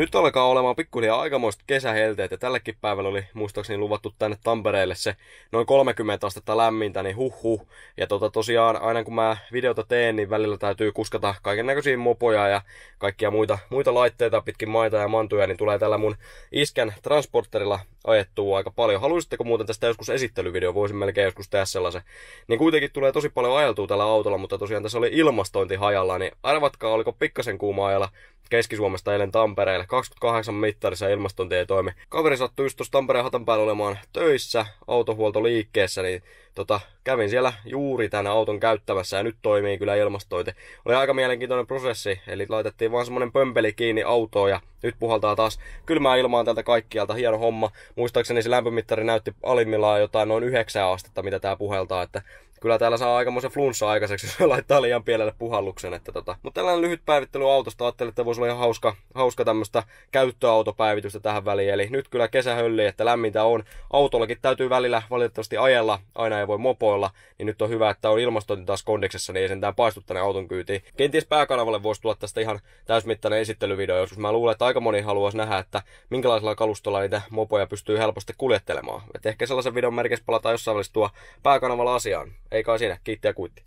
Nyt alkaa olemaan pikkuhiljaa aikamoista kesähelteet ja tällekin päivällä oli muistaakseni luvattu tänne Tampereelle se noin 30 astetta lämmintä, niin huh huh. Ja tota, tosiaan aina kun mä videota teen, niin välillä täytyy kuskata kaiken näköisiä mopoja ja kaikkia muita, muita laitteita pitkin maita ja mantuja, niin tulee tällä mun iskän transporterilla ajettua aika paljon. Haluaisitteko muuten tästä joskus esittelyvideo, voisin melkein joskus tehdä sellaisen. Niin kuitenkin tulee tosi paljon ajeltua tällä autolla, mutta tosiaan tässä oli ilmastointi hajalla, niin arvatkaa oliko pikkasen kuuma ajalla Keski-Suomesta eilen Tampereelle. 28 mittarissa ilmastontietoimi. Kaveri sattui just tuossa Tampereen hatan päällä olemaan töissä autohuoltoliikkeessä, niin tota, kävin siellä juuri tänä auton käyttämässä ja nyt toimii kyllä ilmastointi. Oli aika mielenkiintoinen prosessi, eli laitettiin vaan semmonen pömpeli kiinni autoon ja nyt puhaltaa taas kylmää ilmaa tältä kaikkialta. Hieno homma. Muistaakseni se lämpömittari näytti alimmillaan jotain noin 9 astetta, mitä tää puheltaa, että kyllä täällä saa aikamoisen flunssa aikaiseksi, jos laittaa liian pienelle puhalluksen. Että tota. Mutta tällainen lyhyt päivittely autosta, ajattelin, että voisi olla ihan hauska, hauska tämmöistä käyttöautopäivitystä tähän väliin. Eli nyt kyllä kesähölli, että lämmintä on. Autollakin täytyy välillä valitettavasti ajella, aina ei voi mopoilla. Niin nyt on hyvä, että on ilmastointi taas kondiksessa, niin ei sentään paistu tänne auton kyytiin. Kenties pääkanavalle voisi tulla tästä ihan täysmittainen esittelyvideo joskus. Mä luulen, että aika moni haluaisi nähdä, että minkälaisella kalustolla niitä mopoja pystyy helposti kuljettelemaan. Et ehkä sellaisen videon merkeissä palataan jossain välissä tuo pääkanavalla asiaan. Ei kai siinä, kiitti ja kuitti.